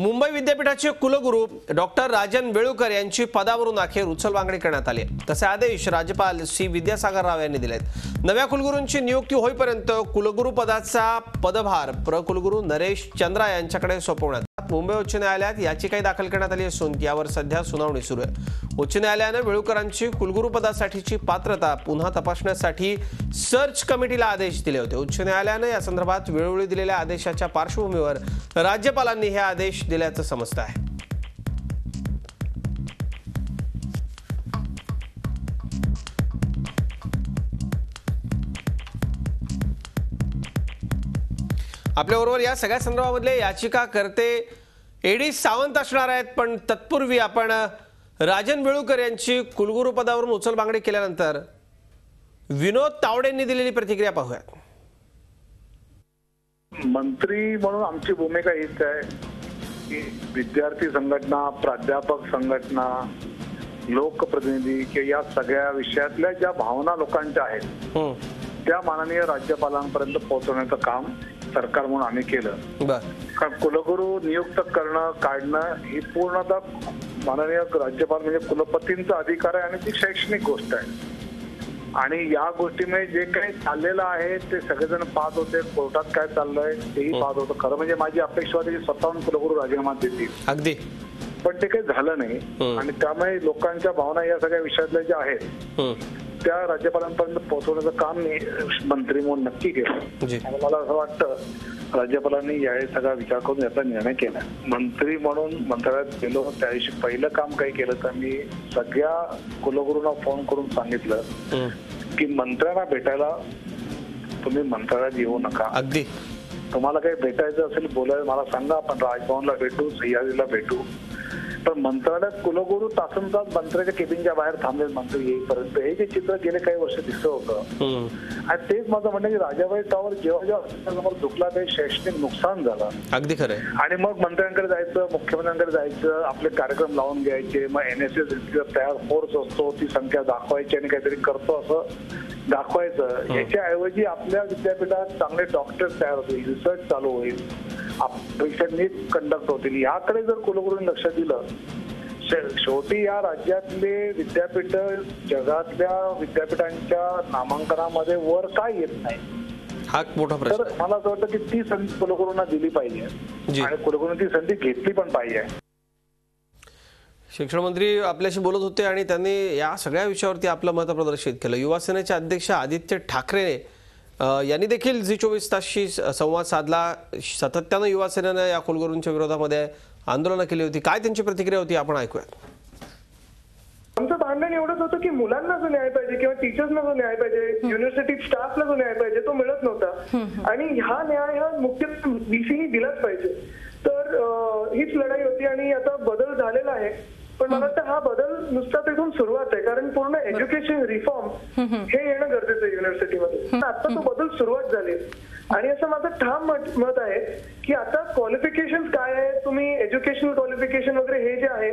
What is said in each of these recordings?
मुंबई विद्यापीठाचे कुलगुरू डॉक्टर राजन वेळुकर यांची पदावरून अखेर उचलबांगडी करण्यात आली तसे आदेश राज्यपाल सी विद्यासागर राव यांनी दिलेत नव्या कुलगुरूंची नियुक्ती होईपर्यंत कुलगुरू पदाचा पदभार प्रकुलगुरू नरेश चंद्रा यांच्याकडे सोपवण्यात मुंबई उच्च न्यायालयात याचिकाही दाखल करण्यात आली असून यावर सध्या सुनावणी सुरू आहे उच्च न्यायालयानं वेळुकरांची कुलगुरुपदासाठीची पात्रता पुन्हा तपासण्यासाठी सर्च कमिटीला आदेश दिले होते उच्च न्यायालयानं या संदर्भात वेळोवेळी दिलेल्या आदेशाच्या पार्श्वभूमीवर राज्यपालांनी हे आदेश दिल्याचं समजत आहे आपल्याबरोबर या सगळ्या संदर्भामधले याचिका करते एडी सावंत असणार आहेत पण तत्पूर्वी आपण राजन वेळुकर यांची कुलगुरू पदावरून उचलबांगडी केल्यानंतर विनोद तावडेंनी दिलेली प्रतिक्रिया पाहूयात मंत्री म्हणून आमची भूमिका हीच आहे की विद्यार्थी संघटना प्राध्यापक संघटना लोकप्रतिनिधी किंवा या सगळ्या विषयातल्या ज्या भावना लोकांच्या आहेत त्या माननीय राज्यपालांपर्यंत पोहोचवण्याचं काम सरकार म्हणून आम्ही केलं कारण कुलगुरू नियुक्त करणं काढणं ही पूर्णतः माननीय राज्यपाल म्हणजे कुलपतींचा अधिकार आहे आणि ती शैक्षणिक गोष्ट आहे आणि या गोष्टीमुळे जे काही चाललेलं आहे ते सगळेजण पाहत होते कोर्टात काय चाललंय तेही हो. पाहत होतं खरं म्हणजे माझी अपेक्षा होती स्वतःहून कुलगुरू राजीनामा देतील अगदी पण ते काही झालं नाही आणि त्यामुळे लोकांच्या भावना या सगळ्या विषयातल्या ज्या आहेत त्या राज्यपालांपर्यंत पोहोचवण्याचं काम मी मंत्री म्हणून नक्की केलं मला असं वाटतं राज्यपालांनी यावेळी सगळा विचार करून याचा निर्णय केला मंत्री म्हणून मंत्रालयात गेलो त्या दिवशी पहिलं काम काही केलं तर मी सगळ्या कुलगुरूंना फोन करून सांगितलं की मंत्र्यांना भेटायला तुम्ही मंत्रालयात येऊ नका अगदी तुम्हाला काही भेटायचं असेल बोलायला मला सांगा आपण राजभवनला भेटू सह्याद्रीला भेटू पण मंत्रालयात कुलगुरू तासन तास मंत्र्याच्या केबिनच्या बाहेर थांबले मंत्री येईपर्यंत हे जे चित्र गेले काही वर्ष दिसत होतं आणि तेच माझं म्हणणं की राजाबाई टावर जेव्हा जेव्हा समोर दुखला ते शैक्षणिक नुकसान झालं अगदी खरं आणि मग मंत्र्यांकडे जायचं मुख्यमंत्र्यांकडे जायचं आपले कार्यक्रम लावून घ्यायचे मग एन एस एस तयार फोर्स असतो ती संख्या दाखवायची आणि काहीतरी करतो असं दाखवायचं याच्याऐवजी ऐवजी आपल्या विद्यापीठात चांगले डॉक्टर तयार होतील रिसर्च चालू होईल परीक्षा नीट कंडक्ट होतील याकडे जर कुलगुरूंनी लक्ष दिलं शेवटी या राज्यातले विद्यापीठ जगातल्या विद्यापीठांच्या नामांकनामध्ये वर काय येत नाही हा मोठा प्रश्न मला असं वाटतं की ती संधी कुलगुरूंना दिली पाहिजे आणि कुलगुरूंनी ती संधी घेतली पण पाहिजे शिक्षण मंत्री आपल्याशी बोलत होते आणि त्यांनी या सगळ्या विषयावरती आपलं मत प्रदर्शित केलं युवासेनेचे अध्यक्ष आदित्य ठाकरे यांनी देखील झी चोवीस तासशी संवाद साधला सातत्यानं युवासेनेनं या कुलगुरूंच्या विरोधामध्ये आंदोलनं केली होती काय त्यांची प्रतिक्रिया होती आपण ऐकूया आमचं भांडण एवढंच होतं की मुलांना जो न्याय पाहिजे किंवा टीचर्सना जो न्याय पाहिजे युनिव्हर्सिटी स्टाफला जो न्याय पाहिजे तो मिळत नव्हता आणि हा न्याय हा मुख्य बीसीनी दिलाच पाहिजे तर हीच लढाई होती आणि आता बदल झालेला आहे पण मला वाटतं हा बदल नुसता तिथून सुरुवात आहे कारण पूर्ण एज्युकेशन रिफॉर्म हे येणं गरजेचं आहे युनिव्हर्सिटीमध्ये आता तो बदल सुरुवात झाली आणि असं माझं ठाम मत आहे की आता क्वालिफिकेशन काय आहे तुम्ही एज्युकेशनल क्वालिफिकेशन वगैरे हे जे आहे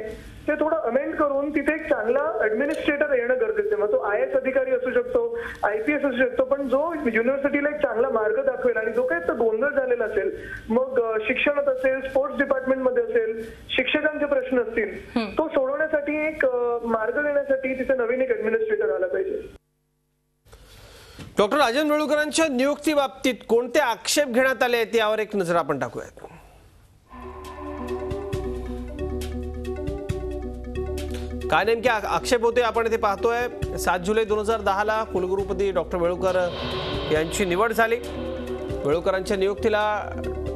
ते थोडं अमेंड करून तिथे एक चांगला ऍडमिनिस्ट्रेटर येणं गरजेचं मग तो आय एस अधिकारी असू शकतो आय पी एस असू शकतो पण जो युनिव्हर्सिटीला एक चांगला मार्ग दाखवेल आणि जो काही गोंधळ झालेला असेल मग शिक्षणात असेल स्पोर्ट्स डिपार्टमेंटमध्ये असेल शिक्षकांचे प्रश्न असतील तो सोडवण्यासाठी एक मार्ग देण्यासाठी तिथे नवीन एक ऍडमिनिस्ट्रेटर आला पाहिजे डॉक्टर राजन वेळुकरांच्या बाबतीत कोणते आक्षेप घेण्यात आले आहेत यावर एक नजर आपण टाकूयात काय नेमके आक्षेप होते आपण ते पाहतोय सात जुलै दोन हजार ला कुलगुरुपदी डॉक्टर वेळुकर यांची निवड झाली वेळुकरांच्या नियुक्तीला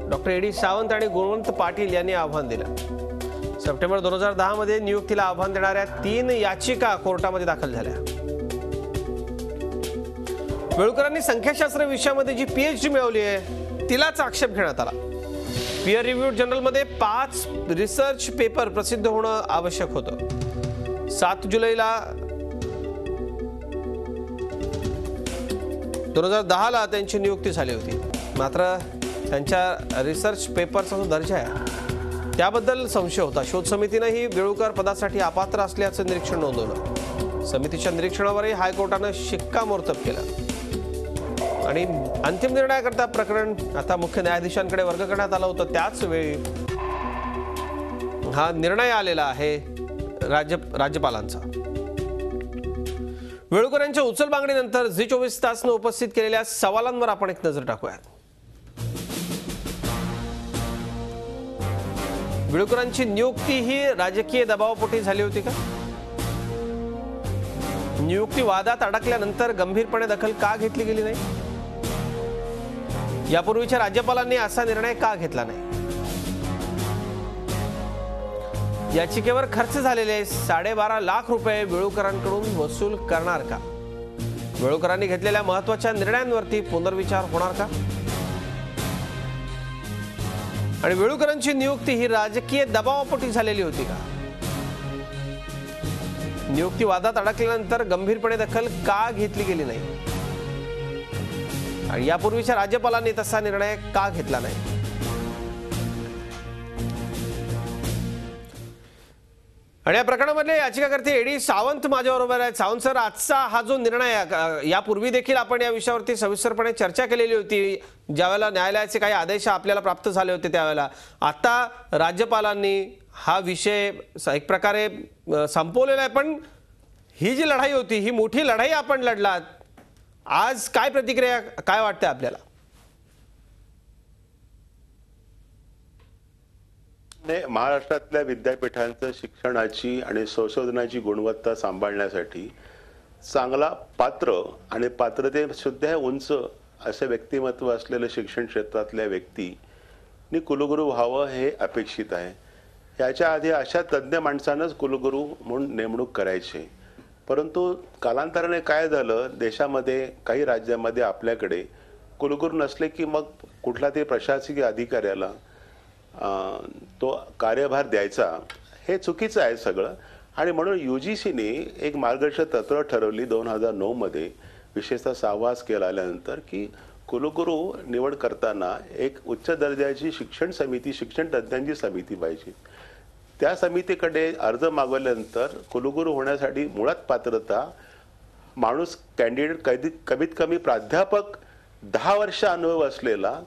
डॉक्टर एडी सावंत आणि गुणवंत पाटील यांनी आव्हान दिलं सप्टेंबर दोन हजार मध्ये नियुक्तीला आव्हान देणाऱ्या तीन याचिका कोर्टामध्ये दाखल झाल्या वेळुकरांनी संख्याशास्त्र विषयामध्ये जी एच डी मिळवली आहे तिलाच आक्षेप घेण्यात आला पियर रिव्ह्यू जर्नलमध्ये पाच रिसर्च पेपर प्रसिद्ध होणं आवश्यक होतं सात जुलैला दोन हजार दहाला त्यांची नियुक्ती झाली होती मात्र त्यांच्या रिसर्च पेपरचा जो दर्जा आहे त्याबद्दल संशय होता शोध समितीनंही वेळुकर पदासाठी अपात्र असल्याचं निरीक्षण नोंदवलं समितीच्या निरीक्षणावरही हायकोर्टानं शिक्कामोर्तब केलं आणि अंतिम निर्णयाकरता प्रकरण आता मुख्य न्यायाधीशांकडे वर्ग करण्यात आलं होतं त्याच वेळी हा निर्णय आलेला आहे राज्य राज्यपालांचा वेळुकर यांच्या उचल मागणीनंतर झी चोवीस तासनं उपस्थित केलेल्या सवालांवर आपण एक नजर टाकूया वेळुकरांची नियुक्ती ही राजकीय दबावापोटी झाली होती का नियुक्ती वादात अडकल्यानंतर गंभीरपणे दखल का घेतली गेली नाही यापूर्वीच्या राज्यपालांनी असा निर्णय का घेतला नाही याचिकेवर खर्च झालेले साडेबारा लाख रुपये वेळूकरांकडून वसूल करणार का वेळूकरांनी घेतलेल्या महत्वाच्या निर्णयांवरती पुनर्विचार होणार का आणि वेळूकरांची नियुक्ती ही राजकीय दबावापोटी झालेली होती का नियुक्ती वादात अडकल्यानंतर गंभीरपणे दखल का घेतली गेली नाही आणि यापूर्वीच्या राज्यपालांनी तसा निर्णय का घेतला नाही आणि या प्रकरणामधले याचिकाकर्ते एडी सावंत माझ्याबरोबर आहेत सावंत सर आजचा हा जो निर्णय यापूर्वी देखील आपण या विषयावरती सविस्तरपणे चर्चा केलेली होती ज्यावेळेला न्यायालयाचे काही आदेश आपल्याला प्राप्त झाले होते त्यावेळेला आता राज्यपालांनी हा विषय एक प्रकारे संपवलेला आहे पण ही जी लढाई होती ही मोठी लढाई आपण लढलात आज काय प्रतिक्रिया काय वाटतं आपल्याला महाराष्ट्रातल्या विद्यापीठांचं शिक्षणाची आणि संशोधनाची गुणवत्ता सांभाळण्यासाठी चांगला पात्र आणि पात्रते सुद्धा उंच असे व्यक्तिमत्व असलेलं शिक्षण क्षेत्रातल्या व्यक्तीनी कुलगुरू व्हावं हे अपेक्षित आहे याच्या आधी अशा तज्ज्ञ माणसानंच कुलगुरू म्हणून नेमणूक करायची परंतु कालांतराने काय झालं देशामध्ये काही राज्यामध्ये आपल्याकडे कुलगुरू नसले की मग कुठला तरी प्रशासकीय अधिकाऱ्याला तो कार्यभार द्यायचा हे चुकीचं आहे सगळं आणि म्हणून यू जी सीने एक मार्गदर्शक तत्व ठरवली दोन हजार नऊमध्ये विशेषतः सहवास केला आल्यानंतर की कुलगुरू निवड करताना एक उच्च दर्जाची शिक्षण समिती शिक्षण तज्ज्ञांची समिती पाहिजे त्या समितीकडे अर्ज मागवल्यानंतर कुलगुरू होण्यासाठी मुळात पात्रता माणूस कॅन्डिडेट कधी कमीत कमी प्राध्यापक दहा वर्ष अनुभव असलेला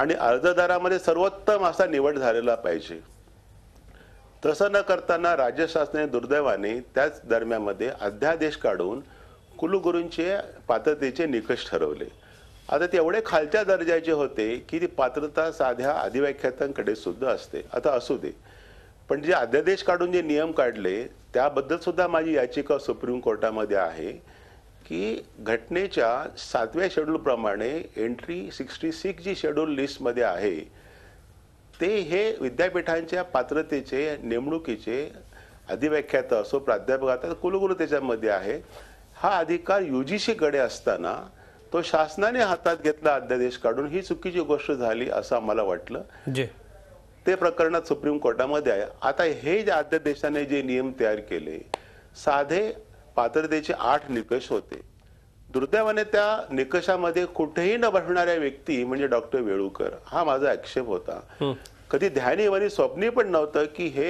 आणि अर्जदारामध्ये सर्वोत्तम असा निवड झालेला पाहिजे तसं न करताना राज्य शासनाने दुर्दैवाने त्याच दरम्यानमध्ये अध्यादेश काढून कुलगुरूंचे पात्रतेचे निकष ठरवले आता ते एवढे खालच्या दर्जाचे होते की ती पात्रता साध्या अधिव्याख्यातांकडे सुद्धा असते आता असू दे पण जे अध्यादेश काढून जे नियम काढले त्याबद्दल सुद्धा माझी याचिका सुप्रीम कोर्टामध्ये आहे की घटनेच्या सातव्या शेड्यूलप्रमाणे entry sixty six G schedule लिस्टमध्ये आहे ते हे विद्यापीठांच्या पात्रतेचे नेमणुकीचे अधिव्याख्यात असो प्राध्यापक आता कुलगुरू त्याच्यामध्ये आहे हा अधिकार यू जी सीकडे असताना तो शासनाने हातात घेतला अध्यादेश काढून ही चुकीची गोष्ट झाली असं आम्हाला वाटलं ते प्रकरणात सुप्रीम कोर्टामध्ये आहे आता हे जे अध्यादेशाने जे नियम तयार केले साधे पात्रतेचे आठ निकष होते दुर्दैवाने त्या निकषामध्ये कुठेही न बसणाऱ्या व्यक्ती म्हणजे डॉक्टर वेळूकर हा माझा आक्षेप होता कधी ध्यानी आणि स्वप्नी पण नव्हतं की हे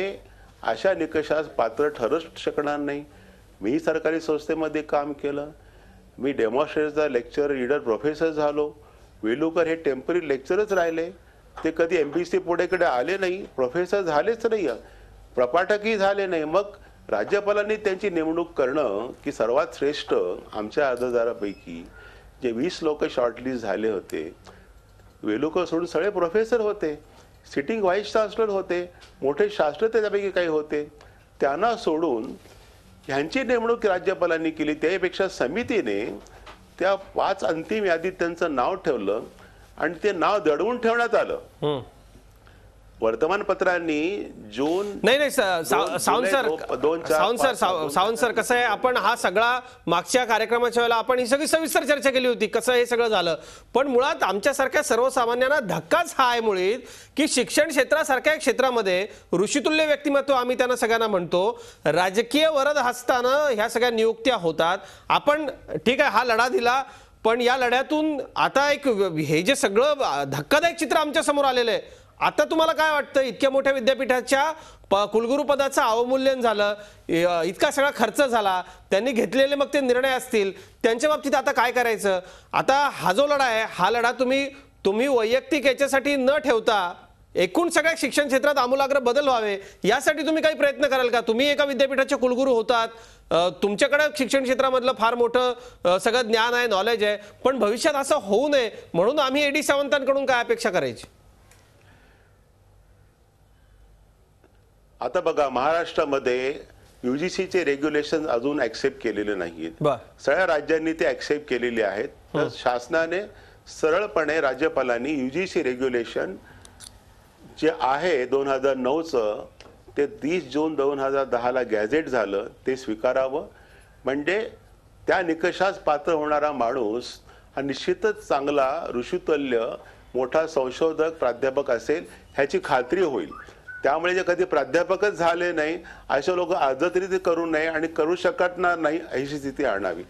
अशा निकषास पात्र ठरू शकणार नाही मी सरकारी संस्थेमध्ये काम केलं मी डेमॉन्स्ट्रेटचा लेक्चर रीडर प्रोफेसर झालो वेलुकर हे टेम्पररी लेक्चरच राहिले ते कधी एम बी सी पुढेकडे आले नाही प्रोफेसर झालेच नाही प्रपाठकही झाले नाही मग राज्यपालांनी त्यांची नेमणूक करणं की सर्वात श्रेष्ठ आमच्या अर्जदारापैकी जे वीस लोक शॉर्टलिस्ट झाले होते वेलुकर सोडून सगळे प्रोफेसर होते सिटिंग व्हाईस चान्सलर होते मोठे शास्त्र त्याच्यापैकी काही होते त्यांना सोडून ह्यांची नेमणूक राज्यपालांनी केली त्यापेक्षा समितीने त्या पाच अंतिम यादीत त्यांचं नाव ठेवलं आणि ते नाव दडवून ठेवण्यात आलं वर्तमानपत्रांनी जून नाही नाही Sawant sir sound sir Sawant sir कसं आहे आपण हा सगळा मागच्या कार्यक्रमाच्या वेळेला आपण ही सगळी सविस्तर चर्चा केली होती कसं हे सगळं झालं पण मुळात आमच्यासारख्या सर्वसामान्यांना धक्काच हा आहे मुळे की शिक्षण क्षेत्रासारख्या क्षेत्रामध्ये ऋषितुल्य व्यक्तिमत्व आम्ही त्यांना सगळ्यांना म्हणतो राजकीय वरद हसताना ह्या सगळ्या नियुक्त्या होतात आपण ठीक आहे हा लढा दिला पण या लढ्यातून आता एक हे जे सगळं धक्कादायक चित्र आमच्या समोर आलेलं आहे आता तुम्हाला काय वाटतं इतक्या मोठ्या विद्यापीठाच्या प कुलगुरुपदाचं अवमूल्यन झालं इतका सगळा खर्च झाला त्यांनी घेतलेले मग ते निर्णय असतील त्यांच्या बाबतीत आता काय करायचं आता हा जो लढा आहे हा लढा तुम्ही तुम्ही वैयक्तिक याच्यासाठी न ठेवता एकूण सगळ्या शिक्षण क्षेत्रात आमूलाग्र बदल व्हावे यासाठी तुम्ही काही प्रयत्न कराल का तुम्ही एका विद्यापीठाचे कुलगुरू होतात तुमच्याकडे शिक्षण क्षेत्रामधलं फार मोठं सगळं ज्ञान आहे नॉलेज आहे पण भविष्यात असं होऊ नये म्हणून आम्ही एडी सावंतांकडून काय अपेक्षा करायची आता बघा महाराष्ट्रामध्ये युजीसीचे रेग्युलेशन अजून ऍक्सेप्ट केलेले नाहीयेत सगळ्या राज्यांनी ते ऍक्सेप्ट केलेले आहेत तर शासनाने सरळपणे राज्यपालांनी युजीसी रेग्युलेशन जे आहे दोन हजार नऊचं ते तीस जून दोन हजार दहाला गॅझेट झालं ते स्वीकारावं म्हणजे त्या निकषास पात्र होणारा माणूस हा निश्चितच चांगला ऋषुतल्य मोठा संशोधक प्राध्यापक असेल ह्याची खात्री होईल त्यामुळे जे कधी प्राध्यापकच झाले नाही असे लोक अर्ज तरी ते करू नये आणि करू शकणार नाही अशी स्थिती आणावी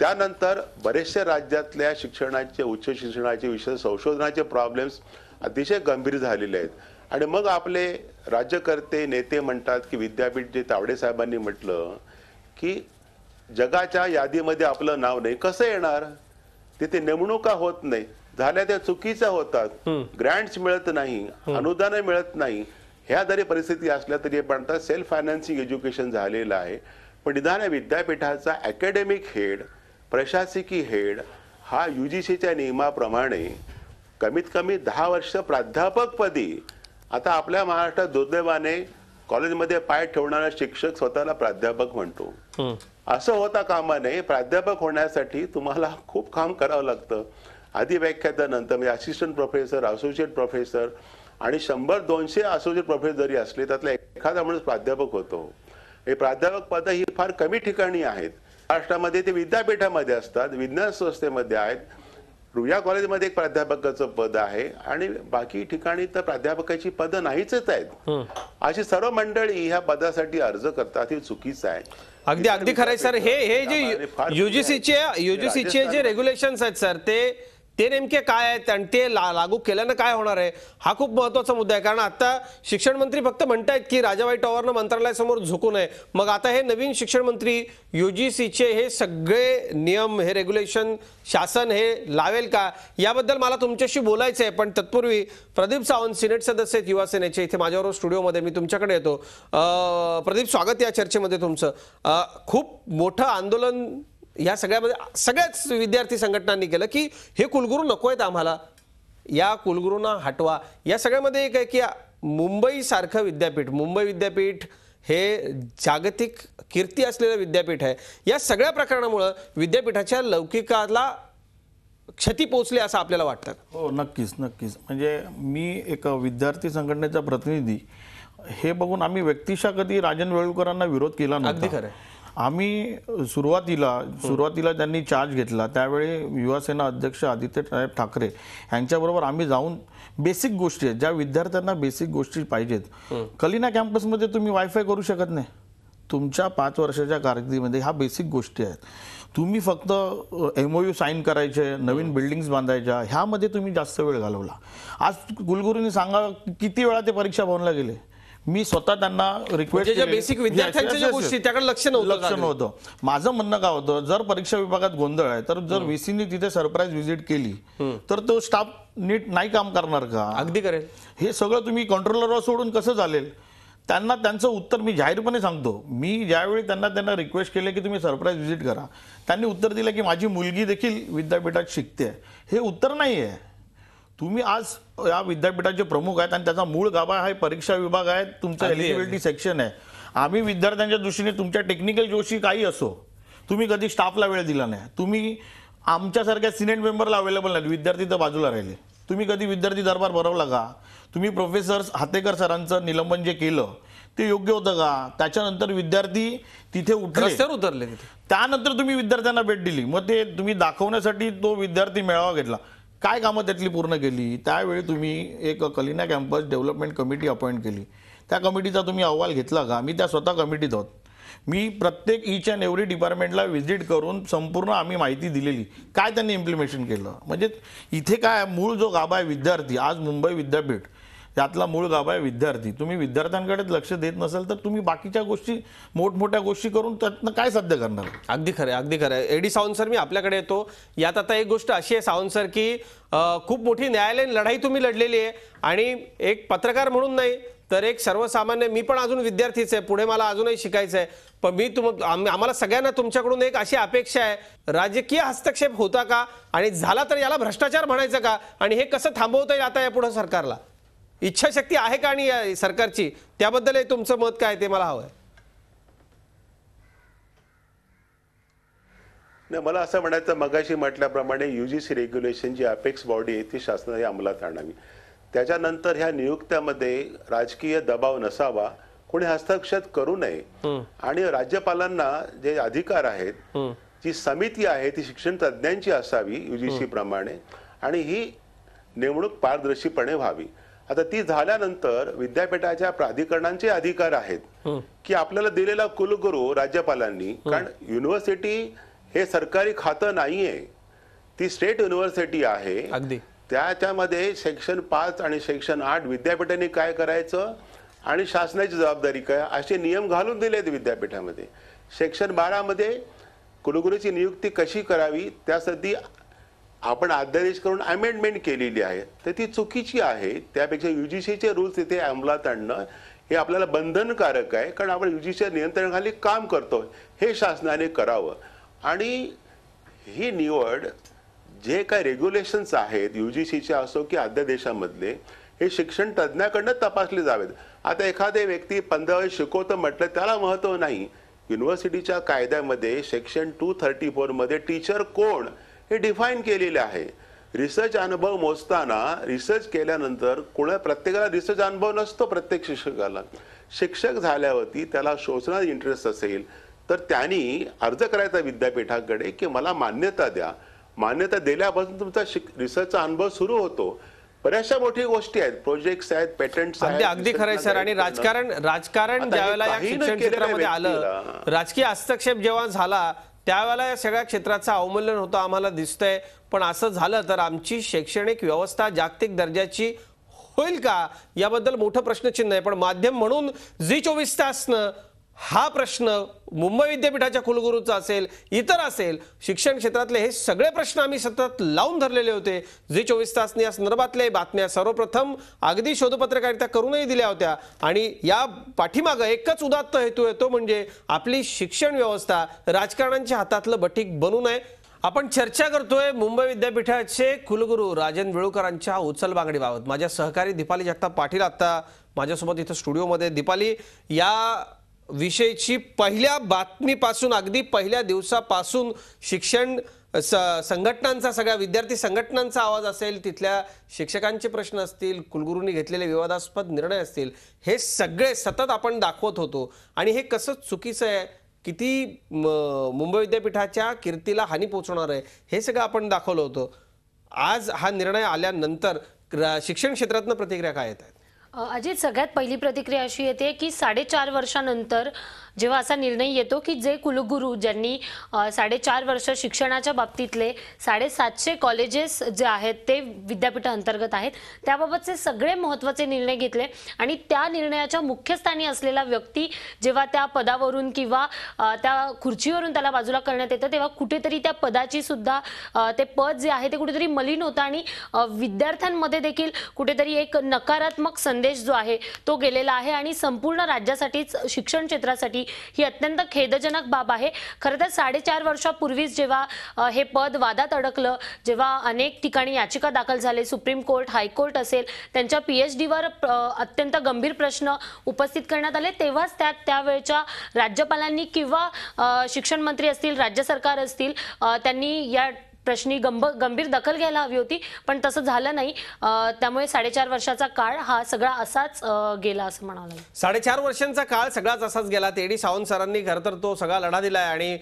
त्यानंतर बरेचशा राज्यातल्या शिक्षणाचे उच्च शिक्षणाचे विशेष संशोधनाचे प्रॉब्लेम्स अतिशय गंभीर झालेले आहेत आणि मग आपले राज्यकर्ते नेते म्हणतात की विद्यापीठ जे तावडे साहेबांनी म्हटलं की जगाच्या यादीमध्ये आपलं नाव नाही कसं येणार तिथे नेमणुका होत नाही झाल्या त्या चुकीच्या होतात ग्रँट्स मिळत नाही अनुदान मिळत नाही ह्या जरी परिस्थिती असल्या तरी पण आता सेल्फ फायनान्सिंग एज्युकेशन झालेलं आहे पण निदान विद्यापीठाचा अकॅडमिक हेड प्रशासकीय हेड हा यू नियमाप्रमाणे कमीत कमी दहा वर्ष प्राध्यापकपदी आता आपल्या महाराष्ट्रात दुर्दैवाने कॉलेजमध्ये पाय ठेवणारा शिक्षक स्वतःला प्राध्यापक म्हणतो असं होता कामा नये प्राध्यापक होण्यासाठी तुम्हाला खूप काम करावं लागतं आधी व्याख्यातानंतर म्हणजे असिस्टंट प्रोफेसर असोसिएट प्रोफेसर आणि शंभर दोनशे असोसिएट प्रोफेसर जरी असले त्यातला एखादा माणूस प्राध्यापक होतो हे प्राध्यापक पद ही फार कमी ठिकाणी आहेत महाराष्ट्रामध्ये ते विद्यापीठामध्ये असतात विज्ञान संस्थेमध्ये आहेत रुया कॉलेजमध्ये एक प्राध्यापकाचं पद आहे आणि बाकी ठिकाणी तर प्राध्यापकाची पदं नाहीच आहेत अशी सर्व मंडळी ह्या पदासाठी अर्ज करतात हे चुकीचं आहे अगदी अगदी खरंय सर हे हे जे युजीसीचे युजीसीचे जे रेग्युलेशन आहेत सर ते ते नेमके काय आहेत आणि ते ला लागू केल्यानं काय होणार आहे हा खूप महत्त्वाचा मुद्दा आहे कारण आता शिक्षण मंत्री फक्त आहेत की राजाबाई टॉवरनं मंत्रालयासमोर झुकू नये मग आता हे नवीन शिक्षण मंत्री यू जी सीचे हे सगळे नियम हे रेग्युलेशन शासन हे लावेल का याबद्दल मला तुमच्याशी बोलायचं आहे पण तत्पूर्वी प्रदीप सावंत सिनेट सदस्य आहेत युवासेनेचे इथे माझ्याबरोबर स्टुडिओमध्ये मी तुमच्याकडे येतो प्रदीप स्वागत या चर्चेमध्ये तुमचं खूप मोठं आंदोलन या सगळ्यामध्ये सगळ्याच विद्यार्थी संघटनांनी केलं की हे कुलगुरू नको आहेत आम्हाला या कुलगुरूंना हटवा या सगळ्यामध्ये एक आहे की मुंबईसारखं विद्यापीठ मुंबई विद्यापीठ हे जागतिक कीर्ती असलेलं विद्यापीठ आहे या सगळ्या प्रकरणामुळं विद्यापीठाच्या लौकिकाला क्षती पोचली असं आपल्याला वाटतं हो नक्कीच नक्कीच म्हणजे मी एक विद्यार्थी संघटनेचा प्रतिनिधी हे बघून आम्ही व्यक्तिशा कधी राजन वेळुकरांना विरोध केला नव्हता अगदी खरं आम्ही सुरुवातीला सुरुवातीला ज्यांनी चार्ज घेतला त्यावेळी युवासेना अध्यक्ष आदित्य साहेब ठाकरे यांच्याबरोबर आम्ही जाऊन बेसिक गोष्टी आहेत ज्या विद्यार्थ्यांना बेसिक गोष्टी पाहिजेत कलिना कॅम्पसमध्ये तुम्ही वायफाय करू शकत नाही तुमच्या पाच वर्षाच्या कारकिर्दीमध्ये ह्या बेसिक गोष्टी आहेत तुम्ही फक्त एम ओ यू साईन करायचे नवीन बिल्डिंग्स बांधायच्या ह्यामध्ये तुम्ही जास्त वेळ घालवला आज कुलगुरूंनी सांगा किती वेळा ते परीक्षा भवनला गेले मी स्वतः त्यांना रिक्वेस्ट म्हणजे बेसिक विद्यार्थ्यांच्या गोष्टी त्याकडे लक्ष नव्हतं लक्ष नव्हतं माझं म्हणणं काय होतं जर परीक्षा विभागात गोंधळ आहे तर जर व्हीसीनी तिथे सरप्राईज व्हिजिट केली तर तो स्टाफ नीट नाही काम करणार का अगदी करेल हे सगळं तुम्ही कंट्रोलरवर सोडून कसं चालेल त्यांना त्यांचं उत्तर मी जाहीरपणे सांगतो मी ज्यावेळी त्यांना त्यांना रिक्वेस्ट केले की तुम्ही सरप्राईज व्हिजिट करा त्यांनी उत्तर दिलं की माझी मुलगी देखील विद्यापीठात शिकते हे उत्तर नाही आहे तुम्ही आज या विद्यापीठाचे प्रमुख आहेत आणि त्याचा मूळ गाभा हा परीक्षा विभाग आहे तुमचं एलिजिबिलिटी सेक्शन आहे आम्ही विद्यार्थ्यांच्या दृष्टीने तुमच्या टेक्निकल जोशी काही असो तुम्ही कधी स्टाफला वेळ दिला नाही तुम्ही आमच्यासारख्या सिनेट मेंबरला अवेलेबल नाही विद्यार्थी तर बाजूला राहिले तुम्ही कधी विद्यार्थी दरबार भरवला का तुम्ही प्रोफेसर हातेकर सरांचं निलंबन जे केलं ते योग्य होतं का त्याच्यानंतर विद्यार्थी तिथे उठले उतरले त्यानंतर तुम्ही विद्यार्थ्यांना भेट दिली मग ते तुम्ही दाखवण्यासाठी तो विद्यार्थी मेळावा घेतला काय कामं त्यातली पूर्ण केली त्यावेळी तुम्ही एक Kalina campus development committee appoint केली त्या कमिटीचा तुम्ही अहवाल घेतला का मी त्या स्वतः कमिटीत आहोत मी प्रत्येक ईच अँड एव्हरी डिपार्टमेंटला व्हिजिट करून संपूर्ण आम्ही माहिती दिलेली काय त्यांनी इम्प्लिमेशन केलं म्हणजे इथे काय मूळ जो गाबा आहे विद्यार्थी आज मुंबई विद्यापीठ त्यातला मूळ गाभा आहे विद्यार्थी तुम्ही विद्यार्थ्यांकडे लक्ष देत नसाल तर तुम्ही बाकीच्या गोष्टी मोठमोठ्या गोष्टी करून त्यातनं काय साध्य करणार अगदी खरं अगदी खरं एडी सावंत सर मी आपल्याकडे येतो यात आता एक गोष्ट अशी आहे सावंत सर की खूप मोठी न्यायालयीन लढाई तुम्ही लढलेली आहे आणि एक पत्रकार म्हणून नाही तर एक सर्वसामान्य मी पण अजून विद्यार्थीच आहे पुढे मला अजूनही शिकायचं आहे पण मी तुम आम्हाला सगळ्यांना तुमच्याकडून एक अशी अपेक्षा आहे राजकीय हस्तक्षेप होता का आणि झाला तर याला भ्रष्टाचार म्हणायचं का आणि हे कसं थांबवता येईल आता यापुढे सरकारला इच्छाशक्ती आहे का आणि सरकारची त्याबद्दल तुमचं मत काय ते मला हवं नाही मला असं म्हणायचं मगाशी म्हटल्याप्रमाणे यू रेग्युलेशन जी अपेक्स बॉडी आहे ती शासनाने अंमलात आणावी त्याच्यानंतर ह्या नियुक्त्यामध्ये राजकीय दबाव नसावा कोणी हस्तक्षेप करू नये आणि राज्यपालांना जे अधिकार आहेत जी समिती आहे ती शिक्षण तज्ज्ञांची असावी युजीसी प्रमाणे आणि ही नेमणूक पारदर्शीपणे व्हावी आता ती झाल्यानंतर विद्यापीठाच्या प्राधिकरणांचे अधिकार आहेत की आपल्याला दिलेला कुलगुरू राज्यपालांनी कारण युनिव्हर्सिटी हे सरकारी खातं नाहीये ती स्टेट युनिव्हर्सिटी आहे अगदी त्याच्यामध्ये सेक्शन पाच आणि सेक्शन आठ विद्यापीठाने काय करायचं आणि शासनाची जबाबदारी काय असे नियम घालून दिले आहेत विद्यापीठामध्ये सेक्शन बारामध्ये कुलगुरूची नियुक्ती कशी करावी त्यासाठी आपण अध्यादेश करून अमेंडमेंट केलेली आहे तर ती चुकीची आहे त्यापेक्षा सीचे रूल्स तिथे अंमलात आणणं हे आपल्याला बंधनकारक आहे कारण आपण सीच्या नियंत्रणाखाली काम करतो हे शासनाने करावं आणि ही निवड जे काय रेग्युलेशन्स आहेत यू जी सीचे असो की अध्यादेशामधले हे शिक्षण तज्ज्ञाकडनं तपासले जावेत आता एखादे व्यक्ती वेळ शिकवतं म्हटलं त्याला महत्त्व नाही युनिव्हर्सिटीच्या कायद्यामध्ये सेक्शन टू थर्टी फोरमध्ये टीचर कोण हे डिफाईन केलेले आहे रिसर्च अनुभव मोजताना रिसर्च केल्यानंतर कुणा प्रत्येकाला रिसर्च अनुभव नसतो प्रत्येक शिक्षकाला शिक्षक झाल्यावरती त्याला शोषणात इंटरेस्ट असेल तर त्यांनी अर्ज करायचा विद्यापीठाकडे की मला मान्यता द्या मान्यता दिल्यापासून तुमचा शिक रिसर्चचा अनुभव सुरू होतो बऱ्याचशा मोठी गोष्टी आहेत प्रोजेक्ट्स आहेत पेटंट्स आहेत अगदी खरंय सर आणि राजकारण राजकारण ज्यावेळेला आलं राजकीय हस्तक्षेप जेव्हा झाला त्यावेळेला या सगळ्या क्षेत्राचं अवमूल्यन होतं आम्हाला दिसतंय पण असं झालं तर आमची शैक्षणिक व्यवस्था जागतिक दर्जाची होईल का याबद्दल मोठं प्रश्नचिन्ह आहे पण माध्यम म्हणून झी चोवीस तासनं हा प्रश्न मुंबई विद्यापीठाच्या कुलगुरूचा असेल इतर असेल शिक्षण क्षेत्रातले हे सगळे प्रश्न आम्ही सतत लावून धरलेले होते जे चोवीस तासने या संदर्भातल्या बातम्या सर्वप्रथम अगदी शोधपत्रकारिता करूनही दिल्या होत्या आणि या पाठीमागं एकच उदात्त हेतू आहे तो म्हणजे आपली शिक्षण व्यवस्था राजकारणांच्या हातातलं बटीक बनू नये आपण चर्चा करतोय मुंबई विद्यापीठाचे कुलगुरू राजन वेळुकरांच्या उचलबांगडीबाबत माझ्या सहकारी दीपाली जगताप पाटील आत्ता माझ्यासोबत इथं स्टुडिओमध्ये दीपाली या विषयीची पहिल्या बातमीपासून अगदी पहिल्या दिवसापासून शिक्षण स संघटनांचा सगळ्या विद्यार्थी संघटनांचा आवाज असेल तिथल्या शिक्षकांचे प्रश्न असतील कुलगुरूंनी घेतलेले विवादास्पद निर्णय असतील हे सगळे सतत आपण दाखवत होतो आणि हे कसं चुकीचं आहे किती मुंबई विद्यापीठाच्या कीर्तीला हानी पोचवणार आहे हे सगळं आपण दाखवलं होतं आज हा निर्णय आल्यानंतर शिक्षण क्षेत्रातनं प्रतिक्रिया काय येत आहेत अजित सगळ्यात पहिली प्रतिक्रिया अशी येते की साडेचार वर्षानंतर जेव्हा असा निर्णय येतो की जे कुलगुरू ज्यांनी साडेचार वर्ष शिक्षणाच्या बाबतीतले साडेसातशे कॉलेजेस जे आहेत ते अंतर्गत आहेत त्याबाबतचे सगळे महत्त्वाचे निर्णय घेतले आणि त्या निर्णयाच्या मुख्यस्थानी असलेला व्यक्ती जेव्हा त्या पदावरून किंवा त्या खुर्चीवरून त्याला बाजूला करण्यात येतं तेव्हा कुठेतरी त्या पदाची सुद्धा ते पद जे आहे ते कुठेतरी मलिन होतं आणि विद्यार्थ्यांमध्ये देखील कुठेतरी एक नकारात्मक संदेश जो आहे तो गेलेला आहे आणि संपूर्ण राज्यासाठीच शिक्षण क्षेत्रासाठी ही अत्यंत खेदजनक बाब आहे खरं तर साडेचार वर्षापूर्वीच जेव्हा हे पद वादात अडकलं जेव्हा अनेक ठिकाणी याचिका दाखल झाले सुप्रीम कोर्ट हायकोर्ट असेल त्यांच्या डीवर अत्यंत गंभीर प्रश्न उपस्थित करण्यात आले तेव्हाच त्यात त्यावेळच्या राज्यपालांनी किंवा शिक्षण मंत्री असतील राज्य सरकार असतील त्यांनी या प्रश्नी गंभ गंभीर दखल घ्यायला हवी होती पण तसं झालं नाही त्यामुळे साडेचार वर्षाचा काळ हा सगळा असाच गेला असं म्हणाला साडेचार वर्षांचा काळ सगळाच असाच गेला ते डी सावंत सरांनी खरं तर तो सगळा लढा दिलाय आणि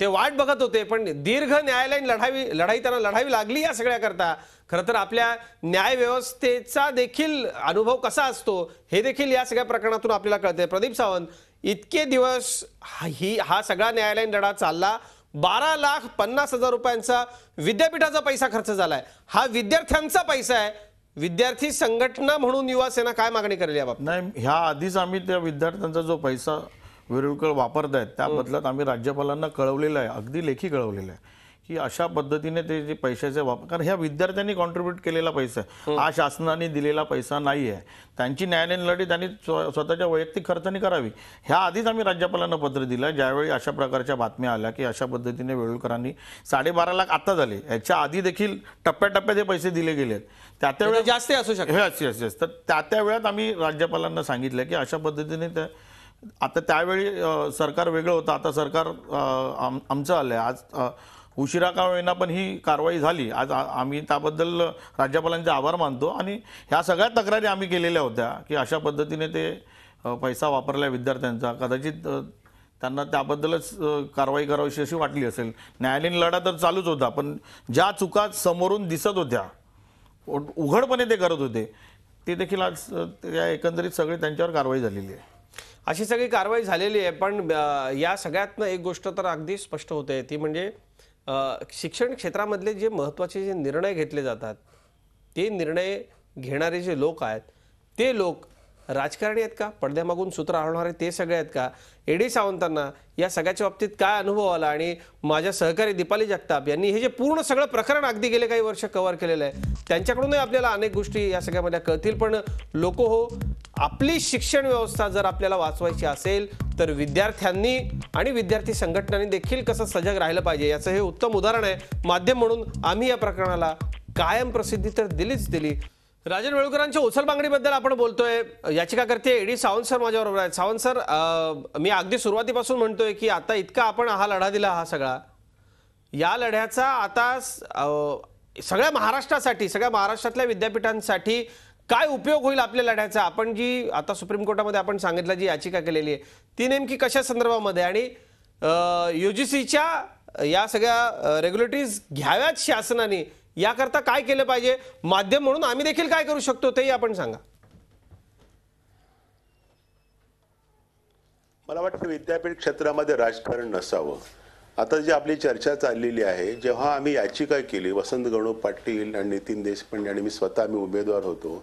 ते वाट बघत होते पण दीर्घ न्यायालयीन लढावी लढाई त्यांना लढावी लागली या सगळ्याकरता खरं तर आपल्या न्यायव्यवस्थेचा देखील अनुभव कसा असतो हे देखील या सगळ्या प्रकरणातून आपल्याला कळतंय प्रदीप सावंत इतके दिवस ही हा सगळा न्यायालयीन लढा चालला बारा लाख पन्नास हजार रुपयांचा विद्यापीठाचा पैसा खर्च झालाय हा विद्यार्थ्यांचा पैसा आहे विद्यार्थी संघटना म्हणून युवा सेना काय मागणी करेल याबाबत नाही ह्या आधीच आम्ही त्या विद्यार्थ्यांचा जो पैसा वेरुळकळ वापरत आहेत त्या आम्ही राज्यपालांना कळवलेलं आहे अगदी लेखी कळवलेलं आहे की अशा पद्धतीने ते जे पैशाचे वापर कारण ह्या विद्यार्थ्यांनी कॉन्ट्रीब्युट केलेला पैसा हा शासनाने दिलेला पैसा नाही आहे त्यांची न्यायालयीन लढी त्यांनी स्व स्वतःच्या वैयक्तिक खर्चाने करावी ह्या आधीच आम्ही राज्यपालांना पत्र दिलं ज्यावेळी अशा प्रकारच्या बातम्या आल्या की अशा पद्धतीने वेळुळकरांनी साडेबारा लाख आता झाले याच्या आधी देखील टप्प्याटप्प्यात हे पैसे दिले गेलेत त्या त्यावेळेस म्हणजे जास्त असू शकतात येस येस तर त्या त्या वेळात आम्ही राज्यपालांना सांगितलं की अशा पद्धतीने त्या आता त्यावेळी सरकार वेगळं होतं आता सरकार आमचं आलं आज उशिरा का होईना पण ही कारवाई झाली आज आम्ही त्याबद्दल राज्यपालांचे आभार मानतो आणि ह्या सगळ्या तक्रारी आम्ही केलेल्या होत्या की अशा पद्धतीने ते पैसा वापरल्या विद्यार्थ्यांचा कदाचित त्यांना त्याबद्दलच कारवाई करावीशी अशी वाटली असेल न्यायालयीन लढा तर चालूच होता पण ज्या चुका समोरून दिसत होत्या उघडपणे ते करत होते ते देखील आज त्या एकंदरीत सगळी त्यांच्यावर कारवाई झालेली आहे अशी सगळी कारवाई झालेली आहे पण या सगळ्यातनं एक गोष्ट तर अगदी स्पष्ट होते ती म्हणजे शिक्षण क्षेत्रामधले जे महत्त्वाचे जे निर्णय घेतले जातात ते निर्णय घेणारे जे लोक आहेत ते लोक राजकारणी आहेत का पडद्यामागून सूत्र आढळणारे ते सगळे आहेत का एडी सावंतांना या सगळ्याच्या बाबतीत काय अनुभव आला आणि माझ्या सहकारी दीपाली जगताप यांनी हे जे पूर्ण सगळं प्रकरण अगदी गेले काही वर्ष कव्हर केलेलं आहे त्यांच्याकडूनही आपल्याला अनेक गोष्टी या सगळ्यामध्ये कळतील पण लोक हो आपली शिक्षण व्यवस्था जर आपल्याला वाचवायची असेल तर विद्यार्थ्यांनी आणि विद्यार्थी संघटनांनी देखील कसं सजग राहिलं पाहिजे याचं हे उत्तम उदाहरण आहे माध्यम म्हणून आम्ही या प्रकरणाला कायम प्रसिद्धी तर दिलीच दिली राजन वेळुकरांच्या उचलबांगडीबद्दल आपण बोलतोय याचिकाकर्ते एडी सावंत सर माझ्याबरोबर आहेत सावंत सर मी अगदी सुरुवातीपासून म्हणतोय की आता इतका आपण हा लढा दिला हा सगळा या लढ्याचा आता सगळ्या महाराष्ट्रासाठी सगळ्या महाराष्ट्रातल्या विद्यापीठांसाठी काय उपयोग होईल आपल्या लढ्याचा आपण जी आता सुप्रीम कोर्टामध्ये आपण सांगितलं जी याचिका केलेली आहे ती नेमकी कशा संदर्भामध्ये आणि यू जी सीच्या या सगळ्या रेग्युलेटरीज घ्याव्यात शासनाने याकरता काय केलं पाहिजे माध्यम म्हणून आम्ही देखील काय करू शकतो तेही आपण सांगा मला वाटतं विद्यापीठ क्षेत्रामध्ये राजकारण नसावं आता जी आपली चर्चा चाललेली आहे जेव्हा आम्ही याचिका केली वसंत गणू पाटील आणि नितीन देशपांडे आणि मी स्वतः आम्ही उमेदवार होतो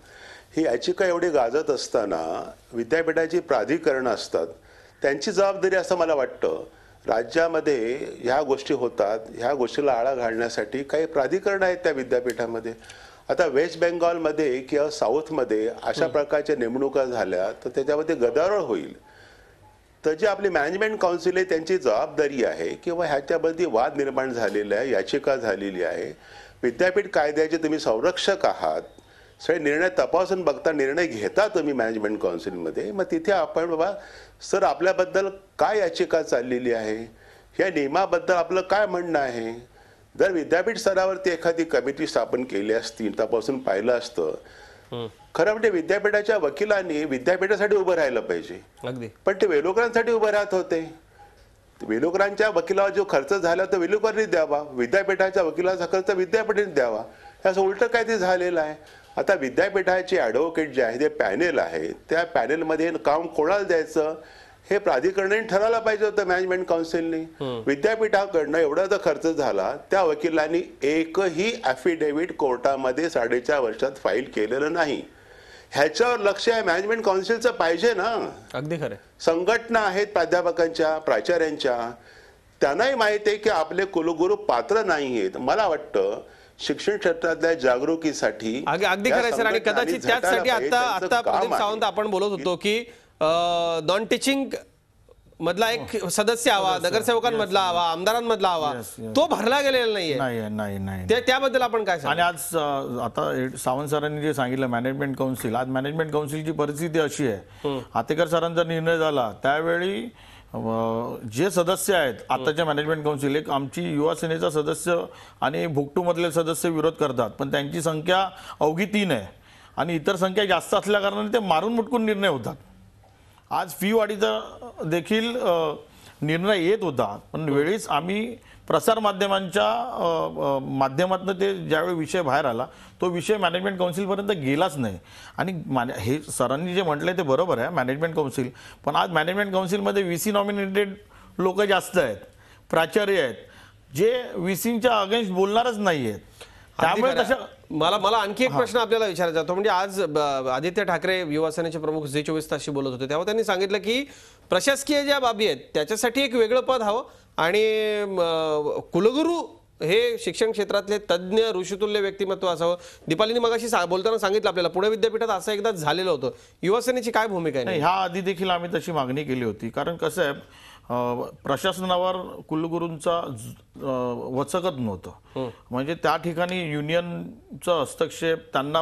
ही याचिका एवढी गाजत असताना विद्यापीठाची प्राधिकरणं असतात त्यांची जबाबदारी असं मला वाटतं राज्यामध्ये ह्या गोष्टी होतात ह्या गोष्टीला आळा घालण्यासाठी काही प्राधिकरण आहेत त्या विद्यापीठामध्ये आता वेस्ट बेंगॉलमध्ये किंवा साऊथमध्ये अशा प्रकारच्या नेमणुका झाल्या तर त्याच्यामध्ये गदारोळ होईल तर जी आपली मॅनेजमेंट काउन्सिल आहे त्यांची जबाबदारी आहे किंवा ह्याच्याबद्दल वाद निर्माण झालेला आहे याचिका झालेली आहे विद्यापीठ कायद्याचे तुम्ही संरक्षक आहात सगळे निर्णय तपासून बघता निर्णय घेता तुम्ही मॅनेजमेंट काउन्सिलमध्ये मग तिथे आपण बाबा सर आपल्याबद्दल काय याचिका चाललेली आहे या नियमाबद्दल आपलं काय म्हणणं आहे जर विद्यापीठ स्तरावरती एखादी कमिटी स्थापन केली असती तपासून पाहिलं असतं खरं म्हणजे विद्यापीठाच्या वकिलांनी विद्यापीठासाठी उभं राहिलं पाहिजे पण ते वेलोकरांसाठी उभं राहत होते वेलुकरांच्या वकिलावर जो खर्च झाला तो वेलोकरांनी द्यावा विद्यापीठाच्या वकिलाचा खर्च विद्यापीठाने द्यावा असं उलटं काहीतरी ते झालेलं आहे आता विद्यापीठाचे ॲडव्होकेट जे आहे ते पॅनेल आहे त्या पॅनेलमध्ये काम कोणाला द्यायचं हे प्राधिकरणाने ठरवलं पाहिजे होतं मॅनेजमेंट काउन्सिलने विद्यापीठाकडनं एवढा जर खर्च झाला त्या वकिलांनी एकही ॲफिडेव्हिट कोर्टामध्ये साडेचार वर्षात फाईल केलेलं नाही ह्याच्यावर लक्ष आहे मॅनेजमेंट काउन्सिलचं पाहिजे ना अगदी खरं संघटना आहेत प्राध्यापकांच्या प्राचार्यांच्या त्यांनाही माहिती आहे की आपले कुलगुरू पात्र नाही आहेत मला वाटतं शिक्षण क्षेत्रातल्या जागरूकीसाठी अगदी खरं सर आणि कदाचित त्याचसाठी आता आता प्रदीप सावंत आपण बोलत होतो की नॉन टीचिंग मधला एक हो. सदस्य हवा नगरसेवकांमधला हवा आमदारांमधला हवा तो भरला गेलेला नाहीये नाही नाही त्याबद्दल आपण काय आणि आज आता सावंत सरांनी जे सांगितलं मॅनेजमेंट कौन्सिल आज मॅनेजमेंट काउन्सिलची परिस्थिती अशी आहे हातेकर सरांचा निर्णय झाला त्यावेळी जे सदस्य आहेत आताच्या मॅनेजमेंट काउन्सिल एक आमची युवा सेनेचा सदस्य आणि भुकटूमधले सदस्य विरोध करतात पण त्यांची संख्या अवघी तीन आहे आणि इतर संख्या जास्त असल्याकारणाने ते मारून मुटकून निर्णय होतात आज फी वाढीचा देखील निर्णय येत होता पण वेळीच आम्ही प्रसारमाध्यमांच्या माध्यमातनं ते ज्यावेळी विषय बाहेर आला तो विषय मॅनेजमेंट काउन्सिलपर्यंत गेलाच नाही आणि हे सरांनी जे म्हटलं ते बरोबर आहे मॅनेजमेंट काउन्सिल पण आज मॅनेजमेंट काउन्सिलमध्ये व्ही सी नॉमिनेटेड लोक जास्त आहेत प्राचार्य आहेत जे व्ही सींच्या अगेन्स्ट बोलणारच नाही आहेत त्यामुळे तसं मला मला आणखी एक प्रश्न आपल्याला विचारायचा होता म्हणजे आज आदित्य ठाकरे युवासेनेचे प्रमुख जे चोवीस तासशी बोलत होते तेव्हा त्यांनी सांगितलं की प्रशासकीय ज्या बाबी आहेत त्याच्यासाठी एक वेगळं पद हवं आणि कुलगुरू हे शिक्षण क्षेत्रातले तज्ज्ञ ऋषितुल्य व्यक्तिमत्व असावं दीपालीने मगाशी बोलताना सांगितलं आपल्याला पुणे विद्यापीठात असं एकदा झालेलं होतं युवासेनेची काय भूमिका आहे ह्या आधी देखील आम्ही तशी मागणी केली होती कारण कसं आहे प्रशासनावर कुलगुरूंचा वचकत नव्हतं म्हणजे त्या ठिकाणी युनियनचा हस्तक्षेप त्यांना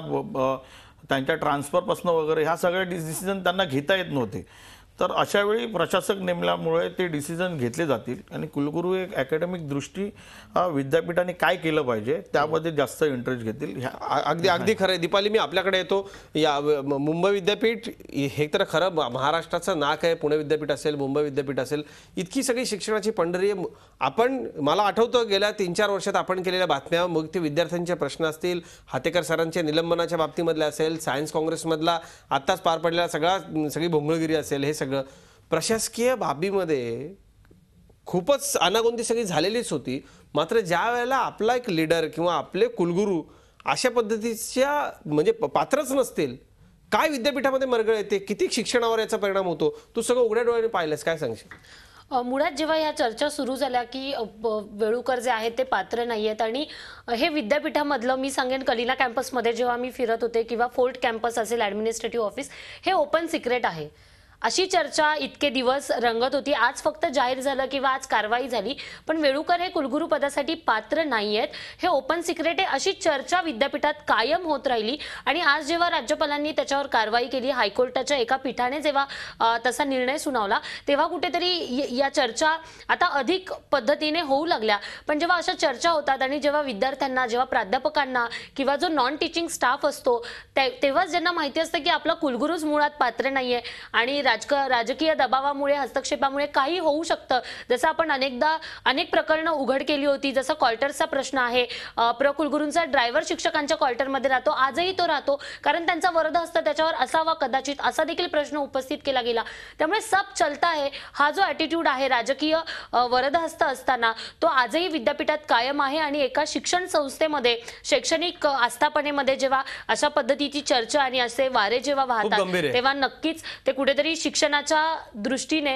त्यांच्या ट्रान्सफरपासून वगैरे ह्या सगळ्या डिसिजन त्यांना घेता येत नव्हते तर अशावेळी प्रशासक नेमल्यामुळे ते डिसिजन घेतले जातील आणि कुलगुरू एक अकॅडमिक दृष्टी विद्यापीठाने काय केलं पाहिजे त्यामध्ये जास्त इंटरेस्ट घेतील अगदी अगदी खरं दीपाली मी आपल्याकडे येतो या मुंबई विद्यापीठ हे तर खरं महाराष्ट्राचं नाक आहे पुणे विद्यापीठ असेल मुंबई विद्यापीठ असेल इतकी सगळी शिक्षणाची पंढरी आपण मला आठवतं गेल्या तीन चार वर्षात आपण केलेल्या बातम्या मग ते विद्यार्थ्यांचे प्रश्न असतील हातेकर सरांच्या निलंबनाच्या बाबतीमधल्या असेल सायन्स काँग्रेसमधला आत्ताच पार पडलेला सगळा सगळी भोंगळगिरी असेल हे सगळं प्रशासकीय बाबीमध्ये खूपच अनागोंदी सगळी झालेलीच होती मात्र ज्या वेळेला आपला एक लीडर किंवा आपले कुलगुरू अशा पद्धतीच्या म्हणजे पात्रच नसतील काय विद्यापीठामध्ये मरगळ येते किती शिक्षणावर याचा परिणाम होतो तू सगळं उघड्या डोळ्याने पाहिलंस काय सांगशील मुळात जेव्हा या चर्चा सुरू झाल्या की वेळूकर जे आहेत ते पात्र नाही आहेत आणि हे विद्यापीठामधलं मी सांगेन कलिना कॅम्पसमध्ये जेव्हा मी फिरत होते किंवा फोर्ट कॅम्पस असेल ॲडमिनिस्ट्रेटिव्ह ऑफिस हे ओपन सिक्रेट आहे अशी चर्चा इतके दिवस रंगत होती आज फक्त जाहीर झालं किंवा आज कारवाई झाली पण वेळुकर हे कुलगुरू पदासाठी पात्र नाही आहेत हे ओपन सिक्रेट आहे अशी चर्चा विद्यापीठात कायम होत राहिली आणि आज जेव्हा राज्यपालांनी त्याच्यावर कारवाई केली हायकोर्टाच्या एका पीठाने जेव्हा तसा निर्णय सुनावला तेव्हा कुठेतरी या चर्चा आता अधिक पद्धतीने होऊ लागल्या पण जेव्हा अशा चर्चा होतात आणि जेव्हा विद्यार्थ्यांना जेव्हा प्राध्यापकांना किंवा जो नॉन टीचिंग स्टाफ असतो तेव्हाच ज्यांना माहिती असतं की आपला कुलगुरूच मुळात पात्र नाहीये आणि राजकीय दबावामुळे हस्तक्षेपामुळे काही होऊ शकतं जसं आपण अनेकदा अनेक प्रकरणं उघड केली होती जसं क्वार्टरचा प्रश्न आहे प्र कुलगुरूंचा ड्रायव्हर शिक्षकांच्या क्वार्टरमध्ये राहतो आजही तो राहतो कारण त्यांचा वरद असतं त्याच्यावर असावा कदाचित असा देखील प्रश्न उपस्थित केला गेला त्यामुळे सब चलता आहे हा जो ॲटिट्यूड आहे राजकीय वरदहस्त असताना तो आजही विद्यापीठात कायम आहे आणि एका शिक्षण संस्थेमध्ये शैक्षणिक आस्थापनेमध्ये जेव्हा अशा पद्धतीची चर्चा आणि असे वारे जेव्हा वाहतात तेव्हा नक्कीच ते कुठेतरी शिक्षणाच्या दृष्टीने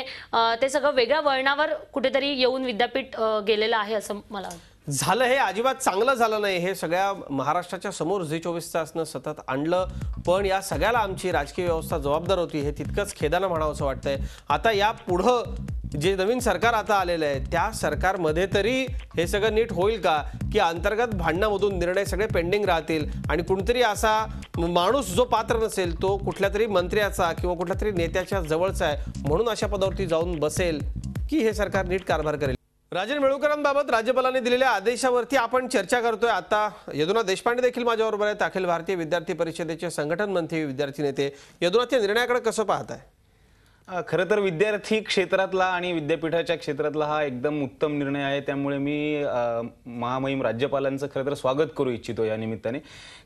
ते सगळं वेगळ्या वळणावर कुठेतरी येऊन विद्यापीठ गेलेलं आहे असं मला वाटतं झालं हे अजिबात चांगलं झालं नाही हे सगळ्या महाराष्ट्राच्या समोर जे चोवीस तासनं सतत आणलं पण या सगळ्याला आमची राजकीय व्यवस्था जबाबदार होती हे तितकंच खेदानं असं वाटतंय आता या पुढं जे नवीन सरकार आता आलेलं आहे त्या सरकारमध्ये तरी हे सगळं नीट होईल का की अंतर्गत भांडणामधून निर्णय सगळे पेंडिंग राहतील आणि कुणीतरी असा माणूस जो पात्र नसेल तो कुठल्या तरी मंत्र्याचा किंवा कुठल्या तरी नेत्याच्या जवळचा आहे म्हणून अशा पदावरती जाऊन बसेल की हे सरकार नीट कारभार करेल राजन मेळुकरांबाबत राज्यपालांनी दिलेल्या आदेशावरती आपण चर्चा करतोय आता यदुनाथ देशपांडे देखील माझ्याबरोबर आहेत अखिल भारतीय विद्यार्थी परिषदेचे संघटन मंत्री विद्यार्थी नेते यदुनाथ या निर्णयाकडे कसं पाहत आहे खरं तर विद्यार्थी क्षेत्रातला आणि विद्यापीठाच्या क्षेत्रातला हा एकदम उत्तम निर्णय आहे त्यामुळे मी महामहिम राज्यपालांचं खरं तर स्वागत करू इच्छितो या निमित्ताने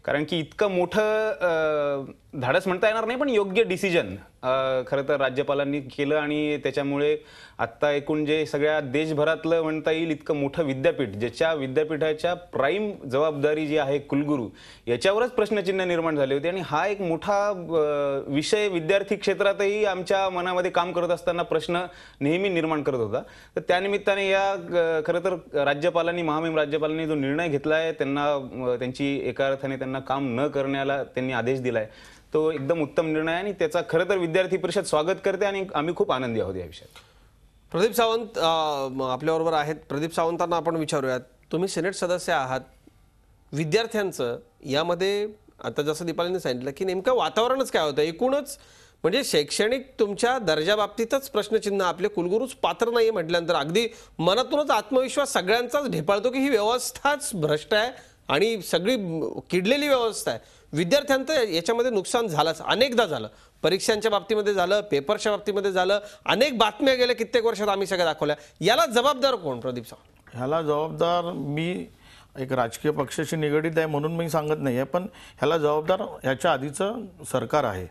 कारण की इतकं मोठं धाडस म्हणता येणार नाही पण योग्य डिसिजन खरं तर राज्यपालांनी केलं आणि त्याच्यामुळे आत्ता एकूण जे सगळ्या देशभरातलं म्हणता येईल इतकं मोठं विद्यापीठ ज्याच्या विद्यापीठाच्या प्राईम जबाबदारी जी आहे कुलगुरू याच्यावरच प्रश्नचिन्ह निर्माण झाले होते आणि हा एक मोठा विषय विद्यार्थी क्षेत्रातही आमच्या मनामध्ये काम करत असताना प्रश्न नेहमी निर्माण करत होता तर त्यानिमित्ताने या खरं तर राज्यपालांनी महामहिम राज्यपालांनी जो निर्णय घेतला आहे त्यांना त्यांची एका अर्थाने त्यांना काम न करण्याला त्यांनी आदेश दिला आहे तो एकदम उत्तम निर्णय आणि त्याचा खरं तर विद्यार्थी परिषद स्वागत करते आणि आम्ही खूप आनंदी आहोत या विषयात प्रदीप सावंत आपल्याबरोबर आहेत प्रदीप सावंतांना आपण विचारूयात तुम्ही सिनेट सदस्य आहात विद्यार्थ्यांचं यामध्ये आता जसं दीपालीने सांगितलं की नेमकं वातावरणच काय होतं एकूणच म्हणजे शैक्षणिक तुमच्या दर्जाबाबतीतच प्रश्नचिन्ह आपले कुलगुरूच पात्र नाही म्हटल्यानंतर अगदी मनातूनच आत्मविश्वास सगळ्यांचाच ढेपाळतो की ही व्यवस्थाच भ्रष्ट आहे आणि सगळी किडलेली व्यवस्था आहे विद्यार्थ्यांचं याच्यामध्ये नुकसान झालंच अनेकदा झालं परीक्षांच्या बाबतीमध्ये झालं पेपरच्या बाबतीमध्ये झालं अनेक बातम्या गेल्या कित्येक वर्षात आम्ही सगळ्या दाखवल्या याला जबाबदार कोण प्रदीप साहेब ह्याला जबाबदार मी एक राजकीय पक्षाशी निगडीत आहे म्हणून मी सांगत नाही आहे पण ह्याला जबाबदार ह्याच्या आधीचं सरकार आहे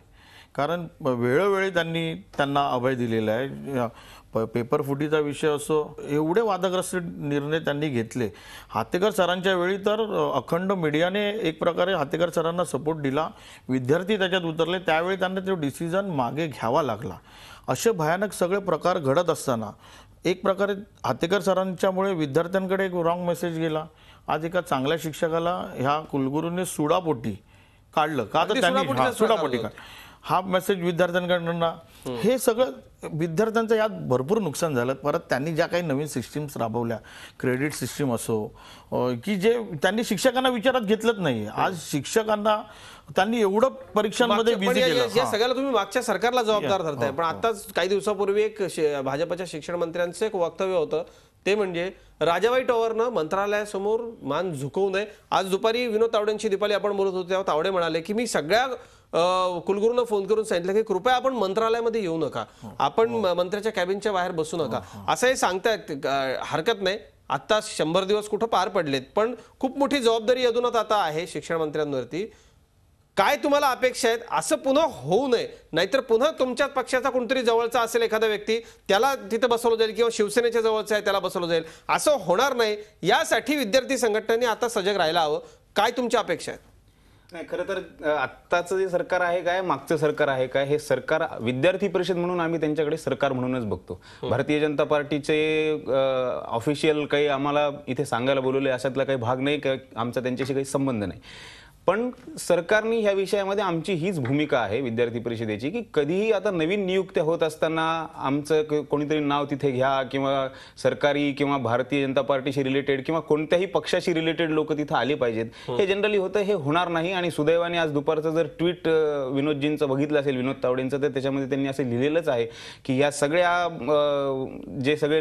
कारण वेळोवेळी त्यांनी त्यांना अभय दिलेला आहे पेपर फुटीचा विषय असो एवढे वादग्रस्त निर्णय त्यांनी घेतले हातेकर सरांच्या वेळी तर अखंड मीडियाने एक प्रकारे हातेकर सरांना सपोर्ट दिला विद्यार्थी त्याच्यात उतरले त्यावेळी त्यांना तो डिसिजन मागे घ्यावा लागला असे भयानक सगळे प्रकार घडत असताना एक प्रकारे हातेकर सरांच्यामुळे विद्यार्थ्यांकडे एक रॉंग मेसेज गेला आज एका चांगल्या शिक्षकाला ह्या कुलगुरूंनी सुडापोटी काढलं का तर त्यांनी सुडापोटी काढ हा मेसेज विद्यार्थ्यांकडनं हे सगळं विद्यार्थ्यांचं यात भरपूर नुकसान झालं परत त्यांनी ज्या काही नवीन सिस्टीम्स राबवल्या क्रेडिट सिस्टीम असो की जे त्यांनी शिक्षकांना विचारात घेतलंच नाही आज शिक्षकांना त्यांनी एवढं परीक्षांमध्ये या सगळ्याला तुम्ही मागच्या सरकारला जबाबदार धरताय पण आताच काही दिवसापूर्वी एक भाजपच्या शिक्षण मंत्र्यांचं एक वक्तव्य होतं ते म्हणजे राजाबाई टॉवरनं मंत्रालयासमोर मान झुकवू नये आज दुपारी विनोद तावडेंची दिपाली आपण बोलत होतो तेव्हा तावडे म्हणाले की मी सगळ्या कुलगुरूंना फोन करून सांगितलं की कृपया आपण मंत्रालयामध्ये येऊ नका आपण हो. मंत्र्याच्या कॅबिनच्या बाहेर बसू नका हो, हो. असं हे सांगतायत हरकत नाही आत्ता शंभर दिवस कुठं पार पडलेत पण खूप मोठी जबाबदारी अजूनच आता आहे शिक्षण मंत्र्यांवरती काय तुम्हाला अपेक्षा आहेत असं पुन्हा होऊ नये नाहीतर पुन्हा तुमच्या पक्षाचा कोणतरी जवळचा असेल एखादा व्यक्ती त्याला तिथं बसवलं जाईल किंवा शिवसेनेच्या जवळचा आहे त्याला बसवलं जाईल असं होणार नाही यासाठी विद्यार्थी संघटनांनी आता सजग राहायला हवं काय तुमच्या अपेक्षा आहेत नाही खरं तर आत्ताचं जे सरकार आहे काय मागचं सरकार आहे काय हे सरकार विद्यार्थी परिषद म्हणून आम्ही त्यांच्याकडे सरकार म्हणूनच बघतो हो. भारतीय जनता पार्टीचे ऑफिशियल काही आम्हाला इथे सांगायला बोलवले अशातला काही भाग नाही आमचा त्यांच्याशी काही संबंध नाही पण सरकारने ह्या विषयामध्ये आमची हीच भूमिका आहे विद्यार्थी परिषदेची की कधीही आता नवीन नियुक्त्या होत असताना आमचं कोणीतरी नाव तिथे घ्या किंवा सरकारी किंवा भारतीय जनता पार्टीशी रिलेटेड किंवा कोणत्याही पक्षाशी रिलेटेड लोक तिथे आले पाहिजेत हे जनरली होतं हे होणार नाही आणि सुदैवाने आज दुपारचं जर ट्विट विनोदजींचं बघितलं असेल विनोद तावडेंचं तर त्याच्यामध्ये त्यांनी असं लिहिलेलंच आहे की या सगळ्या जे सगळे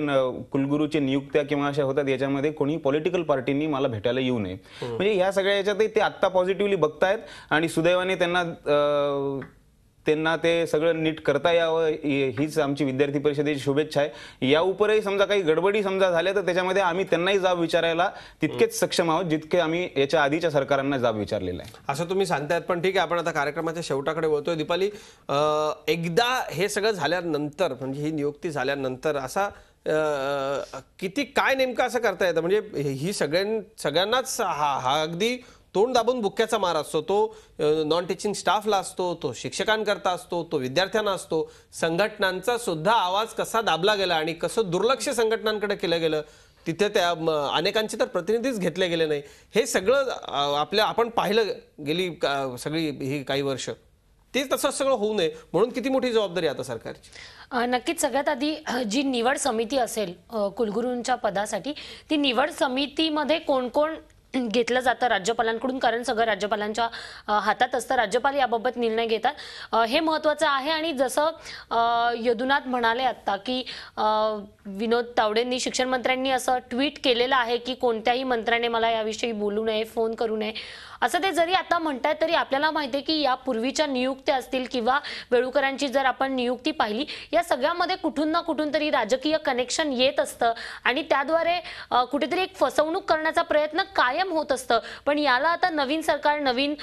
कुलगुरूचे नियुक्त्या किंवा अशा होतात याच्यामध्ये कोणी पॉलिटिकल पार्टींनी मला भेटायला येऊ नये म्हणजे ह्या सगळ्या याच्यातही ते आत्ता पॉझिटिव्ह पॉझिटिव्हली बघतायत आणि सुदैवाने त्यांना त्यांना ते सगळं नीट करता यावं हीच आमची विद्यार्थी परिषदेची शुभेच्छा आहे या उपरही समजा काही गडबडी समजा झाल्या तर त्याच्यामध्ये आम्ही त्यांनाही जाब विचारायला तितकेच सक्षम आहोत जितके आम्ही याच्या आधीच्या सरकारांना जाब विचारलेला आहे असं तुम्ही सांगतायत पण ठीक आहे आपण आता कार्यक्रमाच्या शेवटाकडे बोलतोय दीपाली एकदा हे सगळं झाल्यानंतर म्हणजे ही नियुक्ती झाल्यानंतर असा किती काय नेमकं असं करता येतं म्हणजे ही सगळ्यां सगळ्यांनाच हा हा अगदी तोंड दाबून बुक्क्याचा मार असतो तो नॉन टीचिंग स्टाफला असतो तो शिक्षकांकरता असतो तो विद्यार्थ्यांना असतो संघटनांचा सुद्धा आवाज कसा दाबला गेला आणि कसं दुर्लक्ष संघटनांकडे केलं गेलं तिथे त्या अनेकांचे तर प्रतिनिधीच घेतले गेले नाही हे सगळं आपल्या आपण पाहिलं गेली सगळी ही काही वर्ष ते तसं सगळं होऊ नये म्हणून किती मोठी जबाबदारी आता सरकारची नक्कीच सगळ्यात आधी जी निवड समिती असेल कुलगुरूंच्या पदासाठी ती निवड समितीमध्ये कोण कोण घेतलं जातं राज्यपालांकडून कारण सगळं राज्यपालांच्या हातात असतं राज्यपाल याबाबत निर्णय घेतात हे महत्त्वाचं आहे आणि जसं यदुनाथ म्हणाले आत्ता की विनोद तावडेंनी शिक्षण मंत्र्यांनी असं ट्विट केलेलं आहे की कोणत्याही मंत्र्याने मला याविषयी बोलू नये फोन करू नये असं ते जरी आता म्हणताय तरी आपल्याला माहिती आहे की यापूर्वीच्या नियुक्त्या असतील किंवा वेळुकरांची जर आपण नियुक्ती पाहिली या सगळ्यामध्ये कुठून ना कुठून तरी राजकीय कनेक्शन येत असतं आणि त्याद्वारे कुठेतरी एक फसवणूक करण्याचा प्रयत्न कायम होत असतं पण याला आता नवीन सरकार नवीन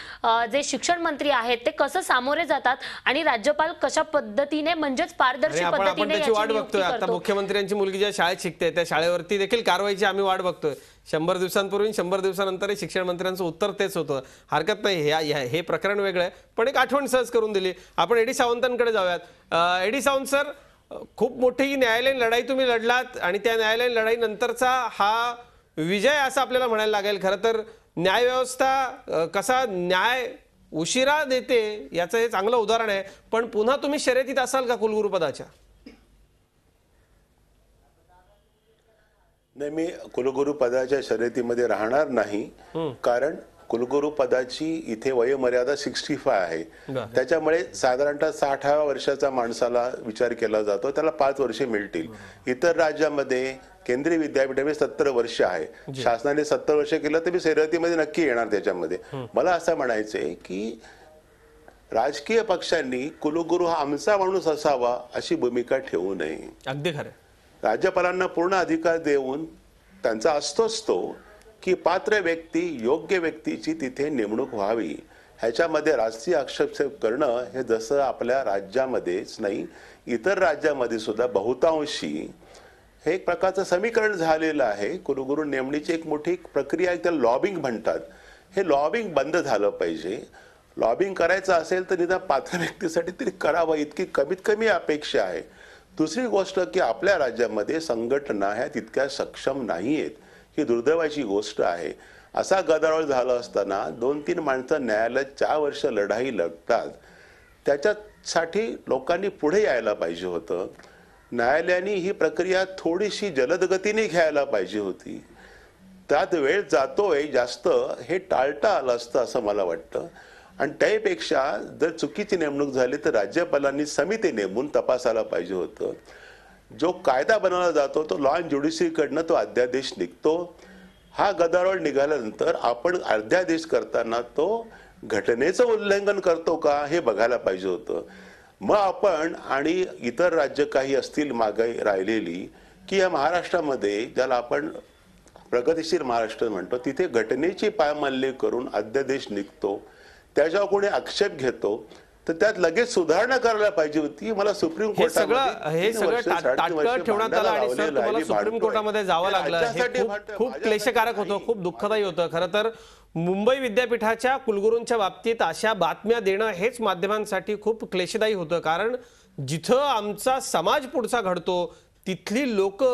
जे शिक्षण मंत्री आहेत ते कसं सामोरे जातात आणि राज्यपाल कशा पद्धतीने म्हणजेच पारदर्शक पद्धतीने वाट बघतोय आता मुख्यमंत्र्यांची मुलगी ज्या शाळेत शिकते त्या शाळेवरती देखील कारवाईची आम्ही वाट बघतोय शंभर दिवसांपूर्वी शंभर दिवसानंतरही शिक्षण मंत्र्यांचं उत्तर तेच होतं हरकत नाही हे हे प्रकरण वेगळं आहे पण एक आठवण सहज करून दिली आपण एडी सावंतांकडे जाऊयात एडी सावंत सर खूप मोठी न्यायालयीन लढाई तुम्ही लढलात आणि त्या न्यायालयीन लढाईनंतरचा हा विजय असं आपल्याला म्हणायला लागेल खरं तर न्यायव्यवस्था कसा न्याय उशिरा देते याचं हे चांगलं उदाहरण आहे पण पुन्हा तुम्ही शर्यतीत असाल का कुलगुरुपदाच्या नाही मी कुलगुरू पदाच्या शर्यतीमध्ये राहणार नाही कारण कुलगुरू पदाची इथे वयोमर्यादा सिक्स्टी फाय आहे त्याच्यामुळे साधारणतः साठाव्या वर्षाचा माणसाला विचार केला जातो त्याला पाच वर्षे मिळतील इतर राज्यामध्ये केंद्रीय विद्यापीठामध्ये सत्तर वर्ष आहे शासनाने सत्तर वर्ष केलं तर मी शर्यतीमध्ये नक्की येणार त्याच्यामध्ये मला असं म्हणायचंय की राजकीय पक्षांनी कुलगुरू हा आमचा माणूस असावा अशी भूमिका ठेवू नये अगदी खरं राज्यपालांना पूर्ण अधिकार देऊन त्यांचा असतो असतो की पात्र व्यक्ती योग्य व्यक्तीची तिथे नेमणूक व्हावी ह्याच्यामध्ये राजकीय आक्षेप करणं हे जसं आपल्या राज्यामध्येच नाही इतर राज्यामध्ये सुद्धा बहुतांशी हे एक प्रकारचं समीकरण झालेलं आहे कुलगुरू नेमणीची एक मोठी प्रक्रिया एक त्याला लॉबिंग म्हणतात हे लॉबिंग बंद झालं पाहिजे लॉबिंग करायचं असेल तर निदा पात्र व्यक्तीसाठी तरी करावं इतकी कमीत कमी अपेक्षा आहे दुसरी गोष्ट की आपल्या राज्यामध्ये संघटना ह्या तितक्या सक्षम नाही आहेत ही दुर्दैवाची गोष्ट आहे असा गदारोळ झाला असताना दोन तीन माणसं न्यायालयात चार वर्ष लढाई लढतात त्याच्यासाठी लोकांनी पुढे यायला पाहिजे होतं न्यायालयाने ही प्रक्रिया थोडीशी जलदगतीने घ्यायला पाहिजे होती त्यात वेळ जातोय जास्त हे टाळता आलं असतं असं मला वाटतं आणि त्यापेक्षा जर चुकीची नेमणूक झाली तर राज्यपालांनी समिती नेमून तपासायला पाहिजे होतं जो कायदा बनवला जातो तो लॉ अँड ज्युडिशरीकडनं तो अध्यादेश निघतो हा गदारोळ निघाल्यानंतर आपण अध्यादेश करताना तो घटनेचं उल्लंघन करतो का हे बघायला पाहिजे होतं मग आपण आणि इतर राज्य काही असतील मागे राहिलेली की या महाराष्ट्रामध्ये ज्याला आपण प्रगतीशील महाराष्ट्र म्हणतो तिथे घटनेची पायमाल्य करून अध्यादेश निघतो त्याच्यावर कोणी आक्षेप घेतो तर त्यात लगेच सुधारणा करायला पाहिजे होती मला सुप्रीम कोर्टामध्ये सुप्रीम कोर्टामध्ये जावं लागलं खूप क्लेशकारक होतं खूप दुःखदायी होतं खरं तर मुंबई विद्यापीठाच्या कुलगुरूंच्या बाबतीत अशा बातम्या देणं हेच माध्यमांसाठी खूप क्लेशदायी होतं कारण जिथं आमचा समाज पुढचा घडतो तिथली लोक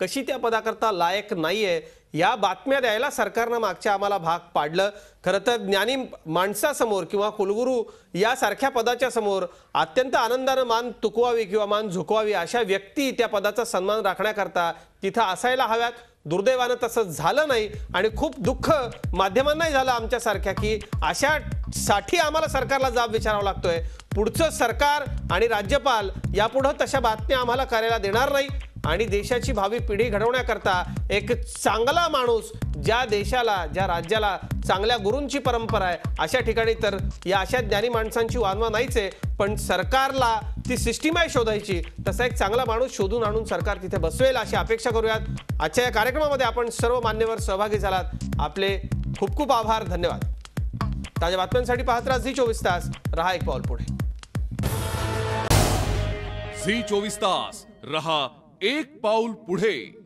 कशी त्या पदाकरता लायक नाहीये या बातम्या द्यायला सरकारनं मागच्या आम्हाला भाग पाडलं खरं तर ज्ञानी माणसासमोर किंवा कुलगुरू यासारख्या पदाच्या समोर अत्यंत आनंदानं मान तुकवावी किंवा मान झुकवावी अशा व्यक्ती त्या पदाचा सन्मान राखण्याकरता तिथं असायला हव्यात दुर्दैवानं तसं झालं नाही आणि खूप दुःख माध्यमांनाही झालं आमच्यासारख्या की अशा साठी आम्हाला सरकारला जाब विचारावा लागतोय पुढचं सरकार आणि राज्यपाल यापुढं तशा बातम्या आम्हाला करायला देणार नाही आणि देशाची भावी पिढी घडवण्याकरता एक चांगला माणूस ज्या देशाला ज्या राज्याला चांगल्या गुरूंची परंपरा आहे अशा ठिकाणी तर या अशा ज्ञानी माणसांची वानवा नाहीच आहे पण सरकारला ती सिस्टीम आहे शोधायची तसा एक चांगला माणूस शोधून आणून सरकार तिथे बसवेल अशी अपेक्षा करूयात आजच्या या कार्यक्रमामध्ये आपण सर्व मान्यवर सहभागी झालात आपले खूप खूप आभार धन्यवाद ताज्या बातम्यांसाठी पाहत राहा झी चोवीस तास रहा एक पाऊल पुढे झी चोवीस तास रहा एक पाऊल पुढे